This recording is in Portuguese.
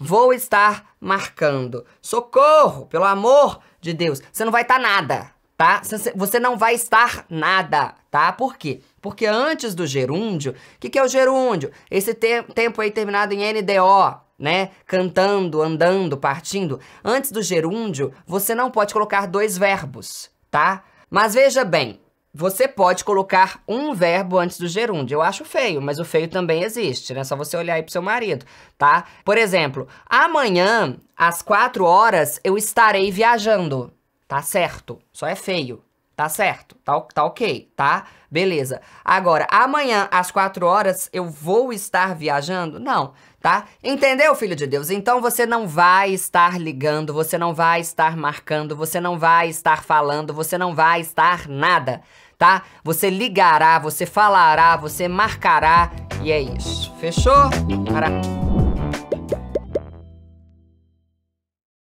Vou estar marcando. Socorro, pelo amor de Deus. Você não vai estar tá nada, tá? Você não vai estar nada, tá? Por quê? Porque antes do gerúndio, o que, que é o gerúndio? Esse te tempo aí terminado em NDO, né? Cantando, andando, partindo. Antes do gerúndio, você não pode colocar dois verbos, tá? Mas veja bem, você pode colocar um verbo antes do gerúndio. Eu acho feio, mas o feio também existe, né? Só você olhar aí pro seu marido, tá? Por exemplo, amanhã, às quatro horas, eu estarei viajando. Tá certo. Só é feio. Tá certo. Tá, tá ok, tá? Beleza. Agora, amanhã, às quatro horas, eu vou estar viajando? Não tá? Entendeu, filho de Deus? Então você não vai estar ligando, você não vai estar marcando, você não vai estar falando, você não vai estar nada tá? Você ligará, você falará, você marcará e é isso. Fechou? Para.